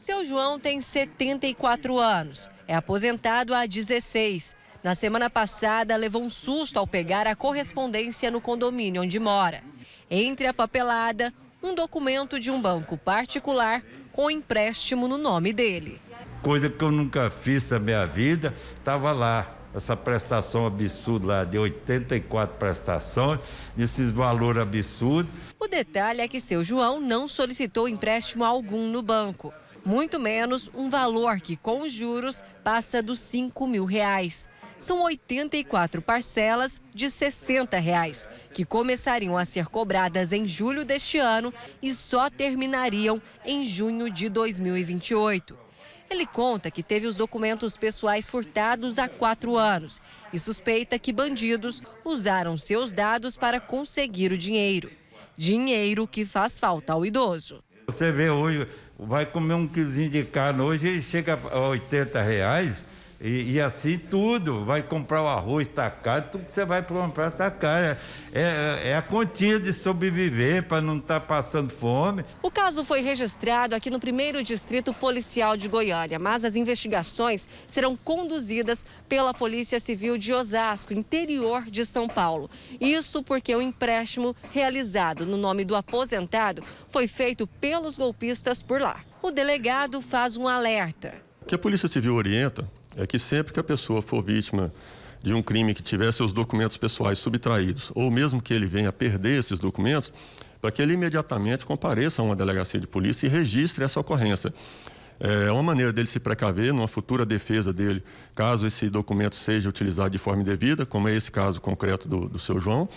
Seu João tem 74 anos, é aposentado há 16. Na semana passada, levou um susto ao pegar a correspondência no condomínio onde mora. Entre a papelada, um documento de um banco particular com empréstimo no nome dele. Coisa que eu nunca fiz na minha vida, estava lá essa prestação absurda lá de 84 prestações, esses valores absurdos. O detalhe é que seu João não solicitou empréstimo algum no banco muito menos um valor que, com juros, passa dos 5 mil reais. São 84 parcelas de R$ 60, reais, que começariam a ser cobradas em julho deste ano e só terminariam em junho de 2028. Ele conta que teve os documentos pessoais furtados há quatro anos e suspeita que bandidos usaram seus dados para conseguir o dinheiro. Dinheiro que faz falta ao idoso. Você vê hoje, vai comer um quilinho de carne hoje ele chega a 80 reais, e, e, assim tudo, vai comprar o arroz, tá caro, tudo que você vai comprar tá caro. É, é, é a quantia de sobreviver para não estar tá passando fome. O caso foi registrado aqui no primeiro distrito policial de Goiânia, mas as investigações serão conduzidas pela Polícia Civil de Osasco, interior de São Paulo. Isso porque o empréstimo realizado no nome do aposentado foi feito pelos golpistas por lá. O delegado faz um alerta. O que a Polícia Civil orienta é que sempre que a pessoa for vítima de um crime que tiver seus documentos pessoais subtraídos, ou mesmo que ele venha a perder esses documentos, para que ele imediatamente compareça a uma delegacia de polícia e registre essa ocorrência. É uma maneira dele se precaver numa futura defesa dele, caso esse documento seja utilizado de forma indevida, como é esse caso concreto do, do seu João.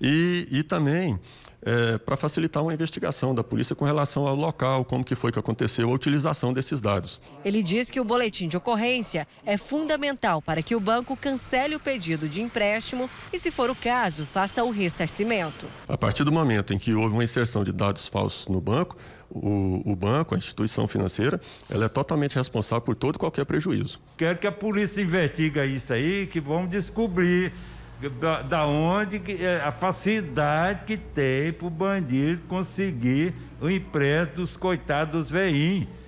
E, e também é, para facilitar uma investigação da polícia com relação ao local, como que foi que aconteceu a utilização desses dados. Ele diz que o boletim de ocorrência é fundamental para que o banco cancele o pedido de empréstimo e, se for o caso, faça o ressarcimento. A partir do momento em que houve uma inserção de dados falsos no banco, o, o banco, a instituição financeira, ela é totalmente responsável por todo qualquer prejuízo. Quero que a polícia investigue isso aí, que vamos descobrir da, da onde é, a facilidade que tem para o bandido conseguir o empréstimo dos coitados veinhos.